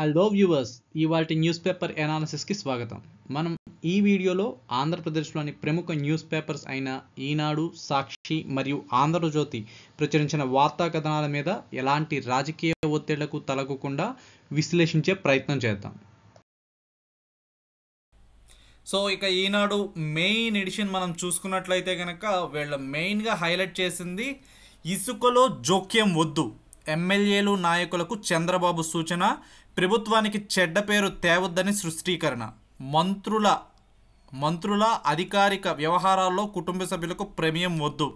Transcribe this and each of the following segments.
hello viewers ఇవాటి news paper ఎనాలిసిస్కి స్వాగతం మనం ఈ వీడియోలో ఆంధ్రప్రదేశ్లోని ప్రముఖ న్యూస్ పేపర్స్ అయిన ఈనాడు సాక్షి మరియు ఆంధ్రజ్యోతి ప్రచురించిన వార్తా కథనాల మీద ఎలాంటి రాజకీయ ఒత్తిళ్లకు తలగకుండా విశ్లేషించే ప్రయత్నం చేద్దాం సో ఇక ఈనాడు మెయిన్ ఎడిషన్ మనం చూసుకున్నట్లయితే కనుక వీళ్ళ మెయిన్గా హైలైట్ చేసింది ఇసుకలో జోక్యం వద్దు ఎమ్మెల్యేలు నాయకులకు చంద్రబాబు సూచన ప్రభుత్వానికి చెడ్డ పేరు తేవద్దని సృష్టీకరణ మంత్రుల మంత్రుల అధికారిక వ్యవహారాల్లో కుటుంబ సభ్యులకు ప్రేమియం వద్దు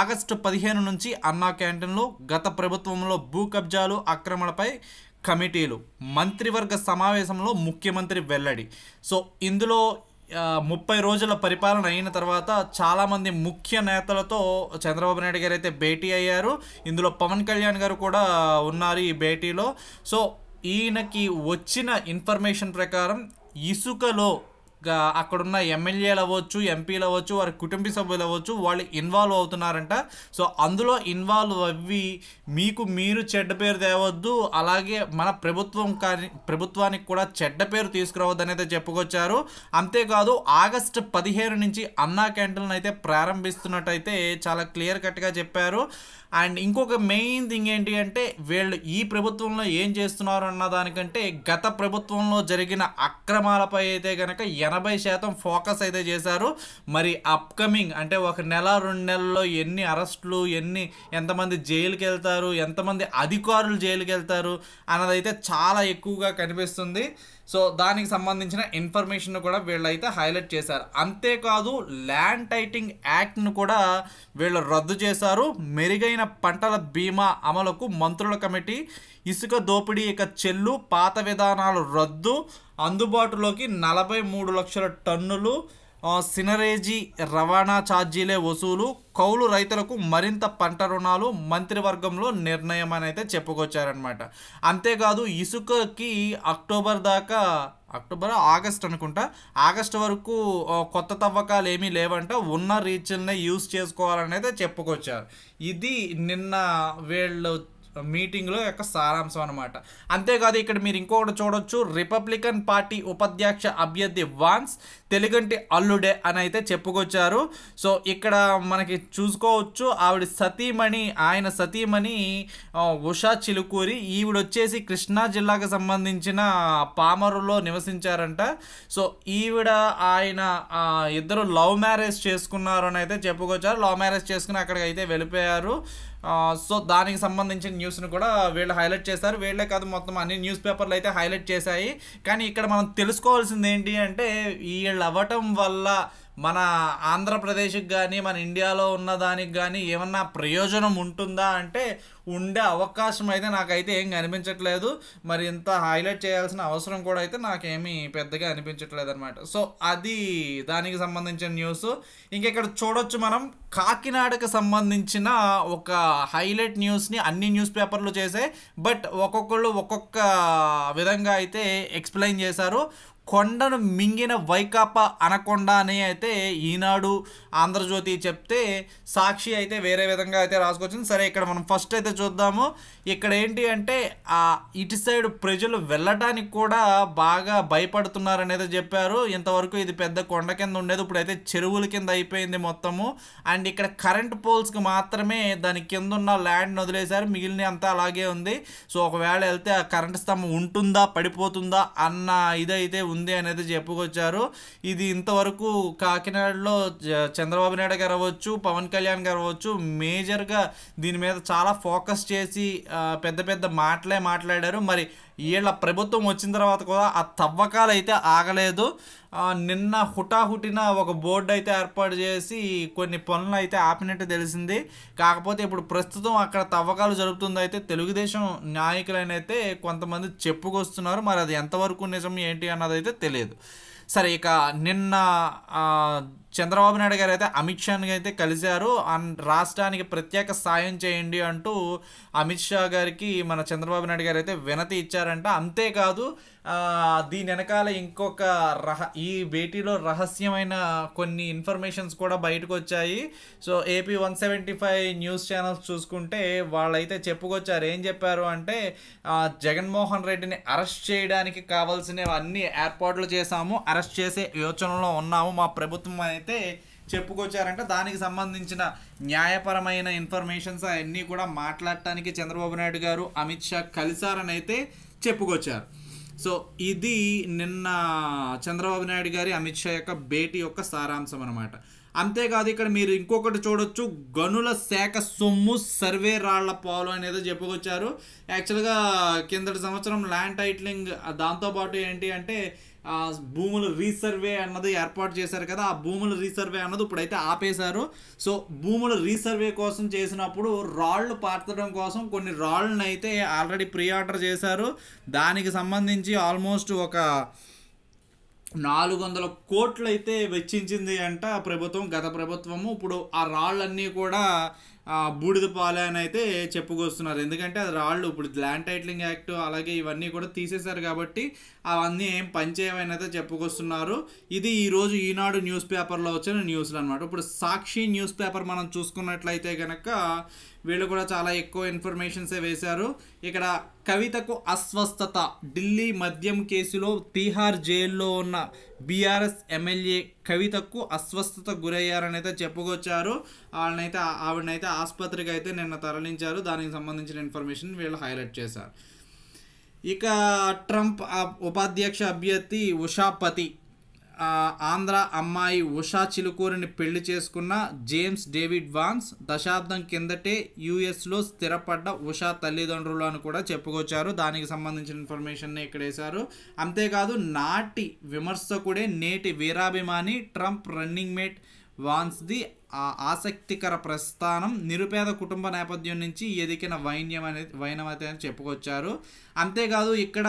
ఆగస్టు పదిహేను నుంచి అన్నా క్యాంటీన్లో గత ప్రభుత్వంలో భూ కబ్జాలు ఆక్రమణపై కమిటీలు మంత్రివర్గ సమావేశంలో ముఖ్యమంత్రి వెల్లడి సో ఇందులో ముప్పై రోజుల పరిపాలన అయిన తర్వాత చాలామంది ముఖ్య నేతలతో చంద్రబాబు నాయుడు గారు అయితే భేటీ అయ్యారు ఇందులో పవన్ కళ్యాణ్ గారు కూడా ఉన్నారు ఈ భేటీలో సో ఈయనకి వచ్చిన ఇన్ఫర్మేషన్ ప్రకారం ఇసుకలో అక్కడున్న ఎమ్మెల్యేలు అవ్వచ్చు ఎంపీలు అవ్వచ్చు వారి కుటుంబ సభ్యులు అవ్వచ్చు వాళ్ళు ఇన్వాల్వ్ అవుతున్నారంట సో అందులో ఇన్వాల్వ్ అవ్వి మీకు మీరు చెడ్డ పేరు తేవద్దు అలాగే మన ప్రభుత్వం కానీ ప్రభుత్వానికి కూడా చెడ్డ పేరు తీసుకురావద్దు అనేది చెప్పుకొచ్చారు అంతేకాదు ఆగస్టు పదిహేను నుంచి అన్నా క్యాంటీన్ అయితే ప్రారంభిస్తున్నట్టయితే చాలా క్లియర్ కట్గా చెప్పారు అండ్ ఇంకొక మెయిన్ థింగ్ ఏంటి అంటే వీళ్ళు ఈ ప్రభుత్వంలో ఏం చేస్తున్నారు అన్న దానికంటే గత ప్రభుత్వంలో జరిగిన అక్రమాలపై అయితే కనుక ఎనభై శాతం ఫోకస్ అయితే చేశారు మరి అప్కమింగ్ అంటే ఒక నెల రెండు నెలల్లో ఎన్ని అరెస్టులు ఎన్ని ఎంతమంది జైలుకి వెళ్తారు ఎంతమంది అధికారులు జైలుకి వెళ్తారు అన్నదైతే చాలా ఎక్కువగా కనిపిస్తుంది సో దానికి సంబంధించిన ఇన్ఫర్మేషన్ కూడా వీళ్ళైతే హైలైట్ చేశారు అంతేకాదు ల్యాండ్ టైటింగ్ యాక్ట్ను కూడా వీళ్ళు రద్దు చేశారు మెరుగైన పంటల బీమా అమలుకు మంత్రుల కమిటీ ఇసుక దోపిడీ ఇక చెల్లు పాత విధానాలు రద్దు అందుబాటులోకి నలభై మూడు లక్షల టన్నులు సినరేజీ రవాణా ఛార్జీలే వసూలు కౌలు రైతులకు మరింత పంట రుణాలు మంత్రివర్గంలో నిర్ణయం అని అయితే చెప్పుకొచ్చారనమాట అంతేకాదు ఇసుకకి అక్టోబర్ దాకా అక్టోబర్ ఆగస్ట్ అనుకుంటా ఆగస్ట్ వరకు కొత్త తవ్వకాలు ఏమీ లేవంట ఉన్న రీచ్ని యూస్ చేసుకోవాలని అయితే చెప్పుకొచ్చారు ఇది నిన్న వీళ్ళు మీటింగ్లో యొక్క సారాంశం అనమాట అంతేకాదు ఇక్కడ మీరు ఇంకొకటి చూడొచ్చు రిపబ్లికన్ పార్టీ ఉపాధ్యక్ష అభ్యర్థి వాన్స్ తెలుగంటి అల్లుడే అని అయితే చెప్పుకొచ్చారు సో ఇక్కడ మనకి చూసుకోవచ్చు ఆవిడ సతీమణి ఆయన సతీమణి ఉషా చిలుకూరి ఈవిడ వచ్చేసి కృష్ణా జిల్లాకు సంబంధించిన పామరులో నివసించారంట సో ఈవిడ ఆయన ఇద్దరు లవ్ మ్యారేజ్ చేసుకున్నారు అని అయితే చెప్పుకొచ్చారు లవ్ మ్యారేజ్ చేసుకుని అక్కడికి అయితే వెళ్ళిపోయారు సో దానికి సంబంధించిన న్యూస్ను కూడా వీళ్ళు హైలైట్ చేశారు వీళ్ళే కాదు మొత్తం అన్ని న్యూస్ పేపర్లు అయితే హైలైట్ చేశాయి కానీ ఇక్కడ మనం తెలుసుకోవాల్సింది ఏంటి అంటే వీళ్ళు అవ్వటం వల్ల మన ఆంధ్రప్రదేశ్కి కానీ మన ఇండియాలో ఉన్న దానికి కానీ ఏమన్నా ప్రయోజనం ఉంటుందా అంటే ఉండే అవకాశం అయితే నాకైతే ఏం కనిపించట్లేదు మరి ఇంత హైలైట్ చేయాల్సిన అవసరం కూడా అయితే నాకేమీ పెద్దగా అనిపించట్లేదు అనమాట సో అది దానికి సంబంధించిన న్యూస్ ఇంకెక్కడ చూడొచ్చు మనం కాకినాడకు సంబంధించిన ఒక హైలైట్ న్యూస్ని అన్ని న్యూస్ పేపర్లు చేసే బట్ ఒక్కొక్కళ్ళు ఒక్కొక్క విధంగా అయితే ఎక్స్ప్లెయిన్ చేశారు కొండను మింగిన వైకాపా అనకొండ అని అయితే ఈనాడు ఆంధ్రజ్యోతి చెప్తే సాక్షి అయితే వేరే విధంగా అయితే రాసుకొచ్చింది సరే ఇక్కడ మనం ఫస్ట్ అయితే చూద్దాము ఇక్కడ ఏంటి అంటే ఆ ఇటు సైడ్ ప్రజలు వెళ్ళటానికి కూడా బాగా భయపడుతున్నారు అనేది చెప్పారు ఇంతవరకు ఇది పెద్ద కొండ కింద ఉండేది ఇప్పుడైతే చెరువుల కింద అయిపోయింది మొత్తము అండ్ ఇక్కడ కరెంట్ పోల్స్కి మాత్రమే దాని కింద ఉన్న ల్యాండ్ వదిలేశారు మిగిలిన అంతా అలాగే ఉంది సో ఒకవేళ వెళ్తే ఆ కరెంట్ స్తంభం ఉంటుందా పడిపోతుందా అన్న ఇదైతే ఉంది ఉంది అనేది చెప్పుకొచ్చారు ఇది ఇంతవరకు కాకినాడలో చంద్రబాబు నాయుడు గారు అవ్వచ్చు పవన్ కళ్యాణ్ గారు అవ్వచ్చు మేజర్గా దీని మీద చాలా ఫోకస్ చేసి పెద్ద పెద్ద మాటలే మాట్లాడారు మరి వీళ్ళ ప్రభుత్వం వచ్చిన తర్వాత కూడా ఆ తవ్వకాలు అయితే ఆగలేదు నిన్న హుటాహుటిన ఒక బోర్డు అయితే ఏర్పాటు చేసి కొన్ని పనులు అయితే ఆపినట్టు తెలిసింది కాకపోతే ఇప్పుడు ప్రస్తుతం అక్కడ తవ్వకాలు జరుపుతుంది అయితే తెలుగుదేశం నాయకులనైతే కొంతమంది చెప్పుకొస్తున్నారు మరి అది ఎంతవరకు నిజం ఏంటి అన్నది అయితే తెలియదు సరే ఇక నిన్న చంద్రబాబు నాయుడు గారు అయితే అమిత్ షాని అయితే కలిశారు అండ్ రాష్ట్రానికి ప్రత్యేక సాయం చేయండి అంటూ అమిత్ షా గారికి మన చంద్రబాబు నాయుడు గారు అయితే వినతి ఇచ్చారంట అంతేకాదు దీని వెనకాల ఇంకొక రహ ఈ భేటీలో రహస్యమైన కొన్ని ఇన్ఫర్మేషన్స్ కూడా బయటకు వచ్చాయి so AP one seventy five news channels చూసుకుంటే వాళ్ళైతే చెప్పుకొచ్చారు ఏం చెప్పారు అంటే జగన్మోహన్ రెడ్డిని అరెస్ట్ చేయడానికి కావాల్సినవి అన్నీ ఏర్పాట్లు చేశాము అరెస్ట్ చేసే యోచనలో ఉన్నాము మా ప్రభుత్వం అయితే చెప్పుకొచ్చారంట దానికి సంబంధించిన న్యాయపరమైన ఇన్ఫర్మేషన్స్ అవన్నీ కూడా మాట్లాడటానికి చంద్రబాబు నాయుడు గారు అమిత్ షా కలిశారని అయితే చెప్పుకొచ్చారు సో ఇది నిన్న చంద్రబాబు నాయుడు గారి అమిత్ షా యొక్క భేటీ యొక్క సారాంశం అనమాట అంతేకాదు ఇక్కడ మీరు ఇంకొకటి చూడొచ్చు గనుల శాఖ సొమ్ము సర్వే రాళ్ల పాలు అనేది చెప్పుకొచ్చారు యాక్చువల్గా కిందటి సంవత్సరం ల్యాండ్ టైట్లింగ్ దాంతోపాటు ఏంటి అంటే భూములు రీసర్వే అన్నది ఏర్పాటు చేశారు కదా ఆ భూముల రీసర్వే అన్నది ఇప్పుడైతే ఆపేశారు సో భూముల రీసర్వే కోసం చేసినప్పుడు రాళ్ళు పార్చడం కోసం కొన్ని రాళ్ళని అయితే ఆల్రెడీ ప్రీ ఆర్డర్ చేశారు దానికి సంబంధించి ఆల్మోస్ట్ ఒక నాలుగు వందల కోట్లు అయితే వెచ్చించింది అంట ప్రభుత్వం గత ప్రభుత్వము ఇప్పుడు ఆ రాళ్ళన్నీ కూడా బూడిద పాలే అని అయితే చెప్పుకొస్తున్నారు ఎందుకంటే అది రాళ్ళు ఇప్పుడు ల్యాండ్ టైట్లింగ్ యాక్ట్ అలాగే ఇవన్నీ కూడా తీసేశారు కాబట్టి అవన్నీ ఏం పనిచేయవనైతే చెప్పుకొస్తున్నారు ఇది ఈరోజు ఈనాడు న్యూస్ పేపర్లో వచ్చిన న్యూస్లు అనమాట ఇప్పుడు సాక్షి న్యూస్ పేపర్ మనం చూసుకున్నట్లయితే కనుక వీళ్ళు కూడా చాలా ఎక్కువ ఇన్ఫర్మేషన్సే వేశారు ఇక్కడ కవితకు అస్వస్థత ఢిల్లీ మద్యం కేసులో తీహార్ జైల్లో ఉన్న బీఆర్ఎస్ ఎమ్మెల్యే కవితకు అస్వస్థత గురయ్యారని అయితే చెప్పుకొచ్చారు వాళ్ళనైతే ఆవిడనైతే ఆసుపత్రికి అయితే నిన్న తరలించారు దానికి సంబంధించిన ఇన్ఫర్మేషన్ వీళ్ళు హైలైట్ చేశారు ఇక ట్రంప్ ఉపాధ్యక్ష అభ్యర్థి ఉషాపతి ఆంధ్ర అమ్మాయి ఉషా చిలుకూరిని పెళ్లి చేసుకున్న జేమ్స్ డేవిడ్ వాన్స్ దశాబ్దం కిందటే యుఎస్లో స్థిరపడ్డ ఉషా తల్లిదండ్రులు అని కూడా చెప్పుకొచ్చారు దానికి సంబంధించిన ఇన్ఫర్మేషన్ని ఇక్కడ వేశారు అంతేకాదు నాటి విమర్శకుడే నేటి వీరాభిమాని ట్రంప్ రన్నింగ్ మేట్ వాన్స్ ది ఆసక్తికర ప్రస్థానం నిరుపేద కుటుంబ నేపథ్యం నుంచి ఎదిగిన వైన్యం అనేది వైనవతి అని చెప్పుకొచ్చారు అంతేకాదు ఇక్కడ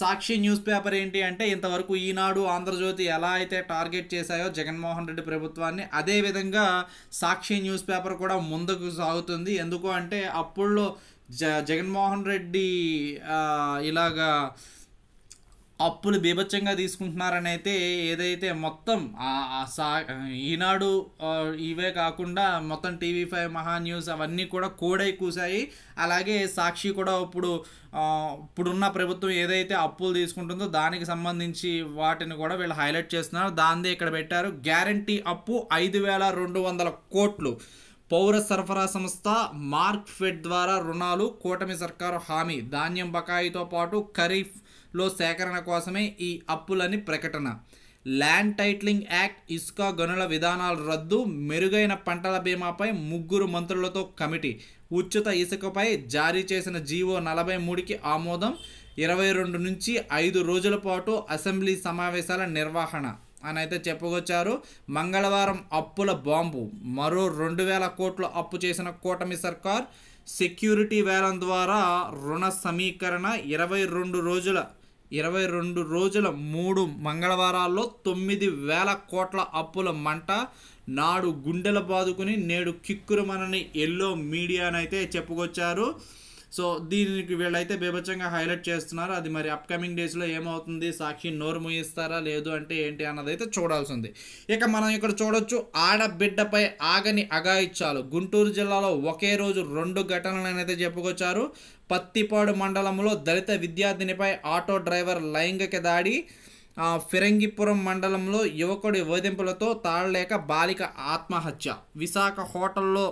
సాక్షి న్యూస్ పేపర్ ఏంటి అంటే ఇంతవరకు ఈనాడు ఆంధ్రజ్యోతి ఎలా అయితే టార్గెట్ చేశాయో జగన్మోహన్ రెడ్డి ప్రభుత్వాన్ని అదేవిధంగా సాక్షి న్యూస్ పేపర్ కూడా ముందుకు సాగుతుంది ఎందుకు అంటే అప్పుల్లో జ జగన్మోహన్ రెడ్డి ఇలాగా అప్పులు బీభత్సంగా తీసుకుంటున్నారని అయితే ఏదైతే మొత్తం సా ఈనాడు ఇవే కాకుండా మొత్తం టీవీ ఫైవ్ మహా న్యూస్ అవన్నీ కూడా కోడై కూసాయి అలాగే సాక్షి కూడా ఇప్పుడు ఇప్పుడున్న ప్రభుత్వం ఏదైతే అప్పులు తీసుకుంటుందో దానికి సంబంధించి వాటిని కూడా వీళ్ళు హైలైట్ చేస్తున్నారు దాన్ని ఇక్కడ పెట్టారు గ్యారంటీ అప్పు ఐదు వేల రెండు వందల కోట్లు పౌర సరఫరా సంస్థ మార్క్ ఫెడ్ ద్వారా రుణాలు కూటమి సర్కారు హామీ ధాన్యం బకాయితో పాటు ఖరీఫ్ లో సేకరణ కోసమే ఈ అప్పులని ప్రకటన ల్యాండ్ టైట్లింగ్ యాక్ట్ ఇసుక గనుల విధానాల రద్దు మెరుగైన పంటల బీమాపై ముగ్గురు మంత్రులతో కమిటీ ఉచిత ఇసుకపై జారీ చేసిన జీవో నలభై మూడుకి ఆమోదం ఇరవై రెండు నుంచి ఐదు రోజుల పాటు అసెంబ్లీ సమావేశాల నిర్వహణ అని అయితే చెప్పుకొచ్చారు మంగళవారం అప్పుల బాంబు మరో రెండు వేల కోట్ల అప్పు చేసిన కూటమి సర్కార్ సెక్యూరిటీ వేలం ద్వారా రుణ సమీకరణ ఇరవై రెండు రోజుల ఇరవై రెండు రోజుల మూడు మంగళవారాల్లో తొమ్మిది వేల కోట్ల అప్పుల మంట నాడు గుండెల బాదుకుని నేడు కిక్కురమనని ఎల్లో మీడియానైతే చెప్పుకొచ్చారు సో దీనికి వీళ్ళైతే బీభత్సంగా హైలైట్ చేస్తున్నారు అది మరి అప్కమింగ్ డేస్లో ఏమవుతుంది సాక్షి నోరు ముయిస్తారా లేదు అంటే ఏంటి అన్నది అయితే చూడాల్సింది ఇక మనం ఇక్కడ చూడొచ్చు ఆడబిడ్డపై ఆగని అగాయిచ్చాలు గుంటూరు జిల్లాలో ఒకే రోజు రెండు ఘటనలు అయితే చెప్పుకొచ్చారు పత్తిపాడు మండలంలో దళిత విద్యార్థినిపై ఆటో డ్రైవర్ లైంగిక దాడి ఫిరంగిపురం మండలంలో యువకుడి వేధింపులతో తాళలేక బాలిక ఆత్మహత్య విశాఖ హోటల్లో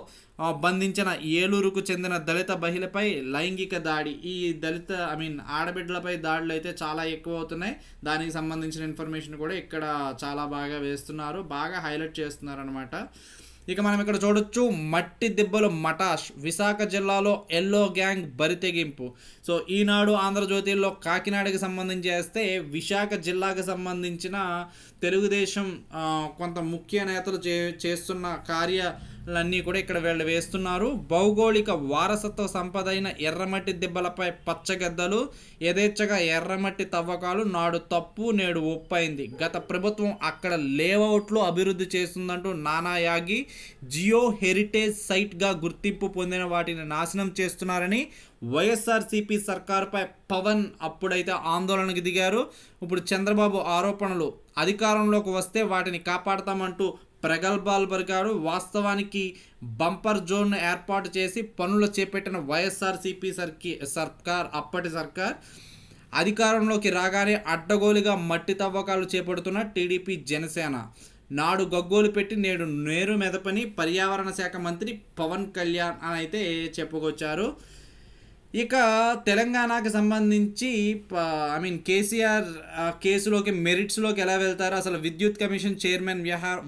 బంధించిన ఏలూరుకు చెందిన దళిత మహిళపై లైంగిక దాడి ఈ దళిత ఐ మీన్ ఆడబిడ్డలపై దాడులు అయితే చాలా ఎక్కువ అవుతున్నాయి దానికి సంబంధించిన ఇన్ఫర్మేషన్ కూడా ఇక్కడ చాలా బాగా వేస్తున్నారు బాగా హైలైట్ చేస్తున్నారు అనమాట ఇక మనం ఇక్కడ చూడొచ్చు మట్టి దిబ్బలు మటాష్ విశాఖ జిల్లాలో ఎల్లో గ్యాంగ్ బరితెగింపు సో ఈనాడు ఆంధ్రజ్యోతిలో కాకినాడకి సంబంధించి వేస్తే విశాఖ జిల్లాకి సంబంధించిన తెలుగుదేశం కొంత ముఖ్య నేతలు చే చేస్తున్న కార్య లన్నీ కూడా ఇక్కడ వీళ్ళు వేస్తున్నారు భౌగోళిక వారసత్వ సంపద అయిన ఎర్రమట్టి దిబ్బలపై పచ్చగెద్దలు యథేచ్ఛగా ఎర్రమట్టి తవ్వకాలు నాడు తప్పు నేడు ఒప్పైంది గత ప్రభుత్వం అక్కడ లేఅవుట్లు అభివృద్ధి చేస్తుందంటూ నానాయాగి జియో హెరిటేజ్ సైట్గా గుర్తింపు పొందిన వాటిని నాశనం చేస్తున్నారని వైఎస్ఆర్సీపీ సర్కార్పై పవన్ అప్పుడైతే ఆందోళనకు దిగారు ఇప్పుడు చంద్రబాబు ఆరోపణలు అధికారంలోకి వస్తే వాటిని కాపాడతామంటూ ప్రగల్భాల్బర్ గారు వాస్తవానికి బంపర్ జోన్ ఏర్పాటు చేసి పనులు చేపట్టిన వైఎస్ఆర్సీపీ సర్కి సర్కార్ అప్పటి సర్కార్ అధికారంలోకి రాగానే అడ్డగోలుగా మట్టి తవ్వకాలు చేపడుతున్న టీడీపీ జనసేన నాడు గగ్గోలు పెట్టి నేడు నేరు మెదపని పర్యావరణ శాఖ మంత్రి పవన్ కళ్యాణ్ అని అయితే చెప్పుకొచ్చారు ఇక తెలంగాణకి సంబంధించి ఐ మీన్ కేసీఆర్ కేసులోకి మెరిట్స్లోకి ఎలా వెళ్తారో అసలు విద్యుత్ కమిషన్ చైర్మన్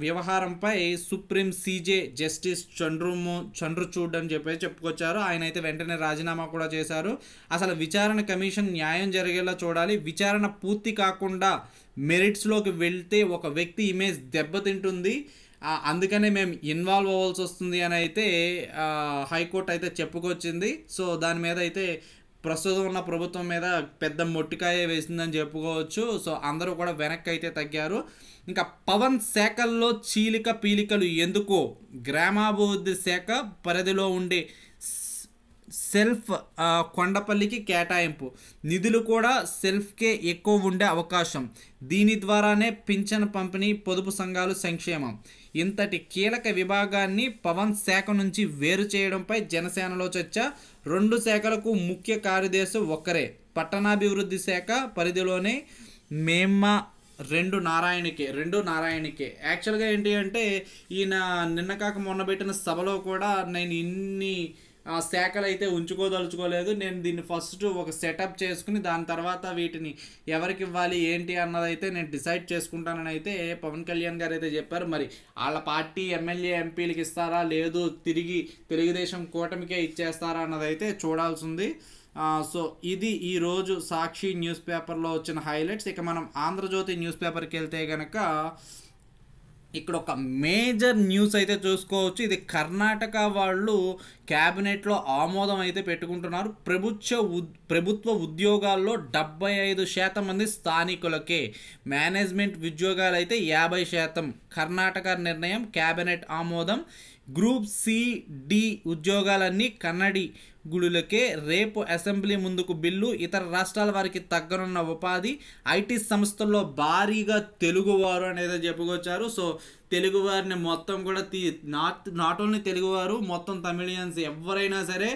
వ్యవహారంపై సుప్రీం సీజే జస్టిస్ చండ్రుము చండ్రుచూడ్ అని చెప్పేసి చెప్పుకొచ్చారు ఆయన అయితే వెంటనే రాజీనామా కూడా చేశారు అసలు విచారణ కమిషన్ న్యాయం జరిగేలా చూడాలి విచారణ పూర్తి కాకుండా మెరిట్స్లోకి వెళ్తే ఒక వ్యక్తి ఇమేజ్ దెబ్బతింటుంది అందుకనే మేము ఇన్వాల్వ్ అవ్వాల్సి వస్తుంది అని అయితే హైకోర్టు అయితే చెప్పుకొచ్చింది సో దాని మీద అయితే ప్రస్తుతం ఉన్న ప్రభుత్వం మీద పెద్ద మొట్టికాయ వేసిందని చెప్పుకోవచ్చు సో అందరూ కూడా వెనక్కి అయితే తగ్గారు ఇంకా పవన్ శాఖల్లో చీలిక పీలికలు ఎందుకు గ్రామాభివృద్ధి శాఖ పరిధిలో ఉండే సెల్ఫ్ కొండపల్లికి కేటాయింపు నిధులు కూడా సెల్ఫ్కే ఎక్కువ ఉండే అవకాశం దీని ద్వారానే పింఛన్ పంపిణీ పొదుపు సంఘాలు సంక్షేమం ఇంతటి కీలక విభాగాన్ని పవన్ శాఖ నుంచి వేరు చేయడంపై జనసేనలో చర్చ రెండు శాఖలకు ముఖ్య కార్యదర్శి ఒక్కరే పట్టణాభివృద్ధి శాఖ పరిధిలోనే మేమ్మ రెండు నారాయణకే రెండు నారాయణకే యాక్చువల్గా ఏంటి అంటే ఈయన నిన్న కాక మొన్న పెట్టిన సభలో కూడా నేను ఇన్ని శాఖలు అయితే ఉంచుకోదలుచుకోలేదు నేను దీన్ని ఫస్ట్ ఒక సెటప్ చేసుకుని దాని తర్వాత వీటిని ఎవరికి ఇవ్వాలి ఏంటి అన్నదైతే నేను డిసైడ్ చేసుకుంటానని అయితే పవన్ కళ్యాణ్ గారు అయితే చెప్పారు మరి వాళ్ళ పార్టీ ఎమ్మెల్యే ఎంపీలకి ఇస్తారా లేదు తిరిగి తెలుగుదేశం కూటమికే ఇచ్చేస్తారా అన్నదైతే చూడాల్సింది సో ఇది ఈరోజు సాక్షి న్యూస్ పేపర్లో వచ్చిన హైలైట్స్ ఇక మనం ఆంధ్రజ్యోతి న్యూస్ పేపర్కి వెళ్తే కనుక ఇక్కడ ఒక మేజర్ న్యూస్ అయితే చూసుకోవచ్చు ఇది కర్ణాటక వాళ్ళు క్యాబినెట్లో ఆమోదం అయితే పెట్టుకుంటున్నారు ప్రభుత్వ ప్రభుత్వ ఉద్యోగాల్లో డెబ్బై ఐదు శాతం మంది స్థానికులకే మేనేజ్మెంట్ ఉద్యోగాలు అయితే యాభై శాతం కర్ణాటక నిర్ణయం క్యాబినెట్ ఆమోదం గ్రూప్ సిడి ఉద్యోగాలన్నీ కన్నడి గుడులకే రేపు అసెంబ్లీ ముందుకు బిల్లు ఇతర రాష్ట్రాల వారికి తగ్గనున్న ఉపాధి ఐటీ సంస్థల్లో భారీగా తెలుగువారు అనేది చెప్పుకొచ్చారు సో తెలుగువారిని మొత్తం కూడా తీ నాట్ నాట్ ఓన్లీ తెలుగువారు మొత్తం తమిళియన్స్ ఎవరైనా సరే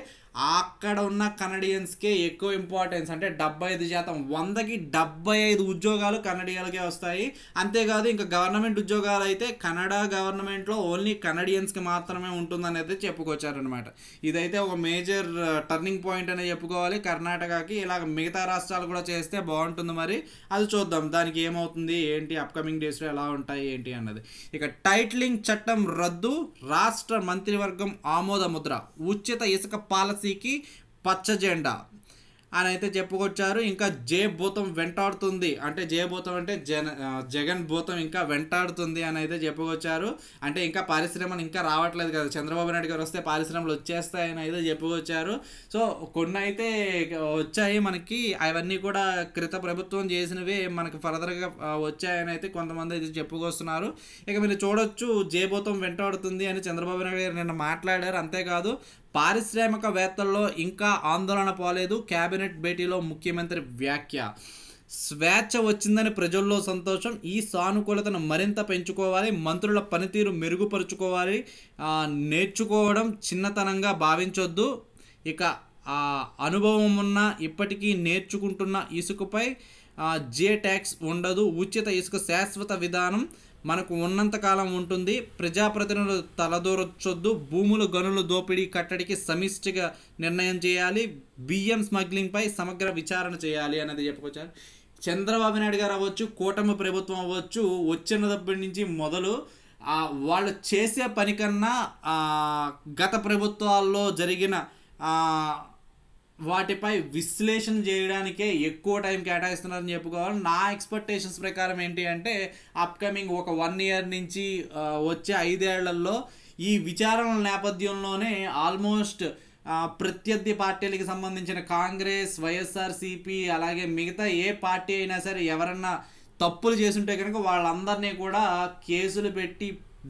అక్కడ ఉన్న కనడియన్స్కే ఎక్కువ ఇంపార్టెన్స్ అంటే డెబ్బై ఐదు శాతం వందకి డెబ్బై ఐదు ఉద్యోగాలు కనడియాలకే వస్తాయి అంతేకాదు ఇంకా గవర్నమెంట్ ఉద్యోగాలు అయితే కన్నడ గవర్నమెంట్లో ఓన్లీ కనడియన్స్కి మాత్రమే ఉంటుందనేది చెప్పుకొచ్చారనమాట ఇదైతే ఒక మేజర్ టర్నింగ్ పాయింట్ అనేది చెప్పుకోవాలి కర్ణాటకకి ఇలా మిగతా రాష్ట్రాలు కూడా చేస్తే బాగుంటుంది మరి అది చూద్దాం దానికి ఏమవుతుంది ఏంటి అప్కమింగ్ డేస్లో ఎలా ఉంటాయి ఏంటి అన్నది ఇక టైట్లింగ్ చట్టం రద్దు రాష్ట్ర మంత్రివర్గం ఆమోద ముద్ర ఉచిత ఇసుక పాలసీ ఎస్ఆర్సీకి పచ్చ జెండా అని అయితే చెప్పుకొచ్చారు ఇంకా జే భూతం వెంటాడుతుంది అంటే జే భూతం అంటే జన జగన్ భూతం ఇంకా వెంటాడుతుంది అని అయితే చెప్పుకొచ్చారు అంటే ఇంకా పరిశ్రమలు ఇంకా రావట్లేదు కదా చంద్రబాబు నాయుడు గారు వస్తే పరిశ్రమలు వచ్చేస్తాయని అయితే చెప్పుకొచ్చారు సో కొన్ని అయితే వచ్చాయి మనకి అవన్నీ కూడా క్రిత ప్రభుత్వం చేసినవి మనకి ఫర్దర్గా వచ్చాయని అయితే కొంతమంది అయితే చెప్పుకొస్తున్నారు ఇక మీరు చూడొచ్చు జే భూతం వెంటాడుతుంది అని చంద్రబాబు నాయుడు గారు నిన్న మాట్లాడారు అంతేకాదు పారిశ్రామికవేత్తల్లో ఇంకా ఆందోళన పోలేదు క్యాబినెట్ కేబినెట్ భేటీలో ముఖ్యమంత్రి వ్యాఖ్య స్వేచ్ఛ వచ్చిందని ప్రజల్లో సంతోషం ఈ సానుకూలతను మరింత పెంచుకోవాలి మంత్రుల పనితీరు మెరుగుపరుచుకోవాలి నేర్చుకోవడం చిన్నతనంగా భావించొద్దు ఇక అనుభవం ఉన్న ఇప్పటికీ నేర్చుకుంటున్న ఇసుకపై జే ట్యాక్స్ ఉండదు ఉచిత ఇసుక శాశ్వత విధానం మనకు ఉన్నంతకాలం ఉంటుంది ప్రజాప్రతినిధులు తలదూరొచ్చొద్దు భూములు గనులు దోపిడీ కట్టడికి సమిష్టిగా నిర్ణయం చేయాలి బియ్యం స్మగ్లింగ్పై సమగ్ర విచారణ చేయాలి అన్నది చెప్పుకొచ్చారు చంద్రబాబు నాయుడు గారు అవ్వచ్చు కూటమి ప్రభుత్వం అవ్వచ్చు వచ్చినప్పటి నుంచి మొదలు వాళ్ళు చేసే పని కన్నా గత ప్రభుత్వాల్లో జరిగిన వాటిపై విశ్లేషణ చేయడానికే ఎక్కువ టైం కేటాయిస్తున్నారని చెప్పుకోవాలి నా ఎక్స్పెక్టేషన్స్ ప్రకారం ఏంటి అంటే అప్కమింగ్ ఒక వన్ ఇయర్ నుంచి వచ్చే ఐదేళ్లలో ఈ విచారణల నేపథ్యంలోనే ఆల్మోస్ట్ ప్రత్యర్థి పార్టీలకు సంబంధించిన కాంగ్రెస్ వైఎస్ఆర్సీపీ అలాగే మిగతా ఏ పార్టీ అయినా సరే ఎవరన్నా తప్పులు చేసుంటే కనుక వాళ్ళందరినీ కూడా కేసులు పెట్టి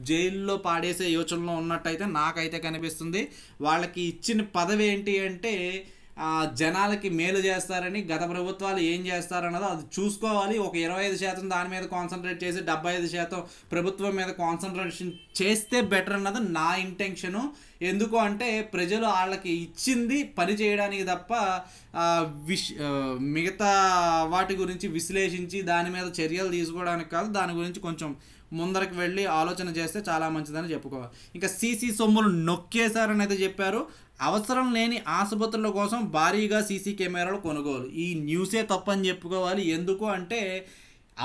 జైల్లో పాడేసే యోచనలో ఉన్నట్టయితే నాకైతే కనిపిస్తుంది వాళ్ళకి ఇచ్చిన పదవి ఏంటి అంటే జనాలకి మేలు చేస్తారని గత ప్రభుత్వాలు ఏం చేస్తారన్నదో అది చూసుకోవాలి ఒక ఇరవై ఐదు శాతం దాని మీద కాన్సన్ట్రేట్ చేసి డెబ్బై ఐదు శాతం ప్రభుత్వం మీద కాన్సన్ట్రేషన్ చేస్తే బెటర్ అన్నది నా ఇంటెన్షను ఎందుకు అంటే ప్రజలు వాళ్ళకి ఇచ్చింది పని చేయడానికి తప్ప విష్ మిగతా వాటి గురించి విశ్లేషించి దాని మీద చర్యలు తీసుకోవడానికి కాదు దాని గురించి కొంచెం ముందరకు వెళ్ళి ఆలోచన చేస్తే చాలా మంచిదని చెప్పుకోవాలి ఇంకా సీసీ సొమ్ములు నొక్కేశారని అయితే చెప్పారు అవసరం లేని ఆసుపత్రుల కోసం భారీగా సీసీ కెమెరాలు కొనుగోలు ఈ న్యూసే తప్పని చెప్పుకోవాలి ఎందుకు అంటే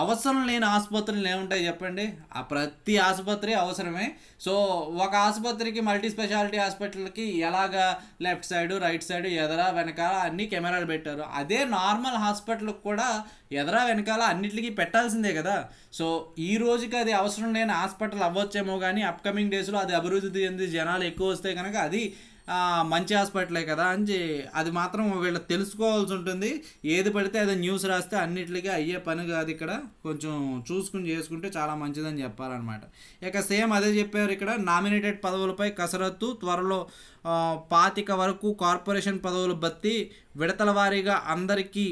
అవసరం లేని ఆసుపత్రులు ఏముంటాయి చెప్పండి ఆ ప్రతి ఆసుపత్రి అవసరమే సో ఒక ఆసుపత్రికి మల్టీ స్పెషాలిటీ హాస్పిటల్కి ఎలాగ లెఫ్ట్ సైడ్ రైట్ సైడ్ ఎదర వెనకాల అన్ని కెమెరాలు పెట్టారు అదే నార్మల్ హాస్పిటల్కి కూడా ఎదర వెనకాల అన్నిటికీ పెట్టాల్సిందే కదా సో ఈ రోజుకి అది అవసరం లేని హాస్పిటల్ అవ్వచ్చేమో కానీ అప్కమింగ్ డేస్లో అది అభివృద్ధి చెంది జనాలు ఎక్కువ వస్తే కనుక అది మంచి హాస్పిటలే కదా అని అది మాత్రం వీళ్ళు తెలుసుకోవాల్సి ఉంటుంది ఏది పడితే అది న్యూస్ రాస్తే అన్నిటికీ అయ్యే పని కాదు ఇక్కడ కొంచెం చూసుకుని చేసుకుంటే చాలా మంచిదని చెప్పాలన్నమాట ఇక సేమ్ అదే చెప్పారు ఇక్కడ నామినేటెడ్ పదవులపై కసరత్తు త్వరలో పాతిక వరకు కార్పొరేషన్ పదవులు బత్తి విడతల వారీగా అందరికీ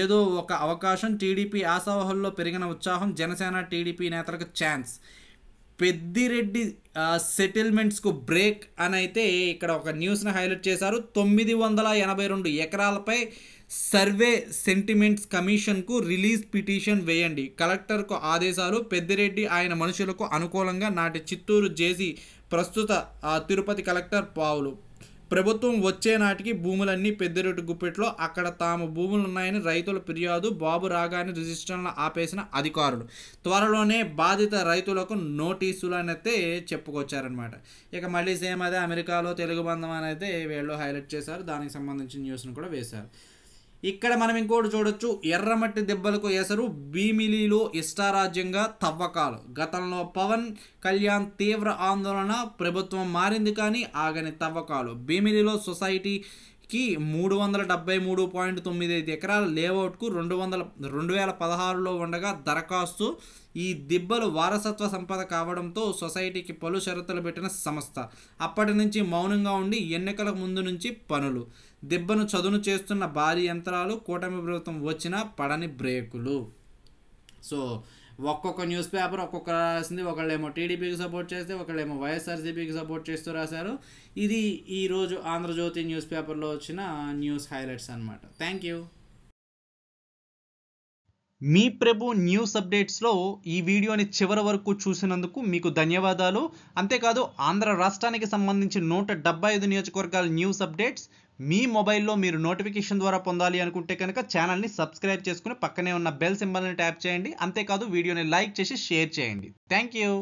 ఏదో ఒక అవకాశం టీడీపీ ఆశావహుల్లో పెరిగిన ఉత్సాహం జనసేన టీడీపీ నేతలకు ఛాన్స్ పెద్దిరెడ్డి సెటిల్మెంట్స్కు బ్రేక్ అని అయితే ఇక్కడ ఒక న్యూస్ని హైలైట్ చేశారు తొమ్మిది వందల ఎనభై రెండు ఎకరాలపై సర్వే సెంటిమెంట్స్ కమిషన్కు రిలీజ్ పిటిషన్ వేయండి కలెక్టర్కు ఆదేశాలు పెద్దిరెడ్డి ఆయన మనుషులకు అనుకూలంగా నాటి చిత్తూరు జేసీ ప్రస్తుత తిరుపతి కలెక్టర్ పావులు ప్రభుత్వం వచ్చే నాటికి భూములన్నీ పెద్దిరెడ్డి గుప్పెట్లో అక్కడ తాము భూములు ఉన్నాయని రైతుల ఫిర్యాదు బాబు రాగానే రిజిస్ట్రేషన్లు ఆపేసిన అధికారులు త్వరలోనే బాధిత రైతులకు నోటీసులు అయితే చెప్పుకొచ్చారనమాట ఇక మళ్ళీ సేమ్ అదే అమెరికాలో తెలుగు బంధం అనేది వీళ్ళు హైలైట్ చేశారు దానికి సంబంధించిన న్యూస్ను కూడా వేశారు ఇక్కడ మనం ఇంకోటి చూడొచ్చు ఎర్రమట్టి దెబ్బలకు ఎసరు భీమిలీలో ఇష్టారాజ్యంగా తవ్వకాలు గతంలో పవన్ కళ్యాణ్ తీవ్ర ఆందోళన ప్రభుత్వం మారింది కానీ ఆగని తవ్వకాలు భీమిలీలో సొసైటీ కి మూడు వందల డెబ్బై మూడు పాయింట్ తొమ్మిది ఐదు ఎకరాల లేఅవుట్కు రెండు వందల రెండు వేల పదహారులో ఉండగా దరఖాస్తు ఈ దిబ్బలు వారసత్వ సంపద కావడంతో సొసైటీకి పలు షరతులు పెట్టిన సంస్థ అప్పటి నుంచి మౌనంగా ఉండి ఎన్నికల ముందు నుంచి పనులు దెబ్బను చదును చేస్తున్న భారీ యంత్రాలు కూటమి ప్రభుత్వం వచ్చిన పడని బ్రేకులు సో ఒక్కొక్క న్యూస్ పేపర్ ఒక్కొక్క రాసింది ఒకళ్ళేమో టీడీపీకి సపోర్ట్ చేస్తే ఒకళ్ళేమో వైఎస్ఆర్సీపీకి సపోర్ట్ చేస్తూ రాశారు ఇది ఈరోజు ఆంధ్రజ్యోతి న్యూస్ పేపర్లో వచ్చిన న్యూస్ హైలైట్స్ అనమాట థ్యాంక్ యూ మీ ప్రభు న్యూస్ అప్డేట్స్లో ఈ వీడియోని చివరి వరకు చూసినందుకు మీకు ధన్యవాదాలు అంతేకాదు ఆంధ్ర రాష్ట్రానికి సంబంధించి నూట డెబ్బై ఐదు నియోజకవర్గాల న్యూస్ అప్డేట్స్ మీ మొబైల్లో మీరు నోటిఫికేషన్ ద్వారా పొందాలి అనుకుంటే కనుక ఛానల్ని సబ్స్క్రైబ్ చేసుకుని పక్కనే ఉన్న బెల్ సింబల్ని ట్యాప్ చేయండి అంతేకాదు వీడియోని లైక్ చేసి షేర్ చేయండి థ్యాంక్ యూ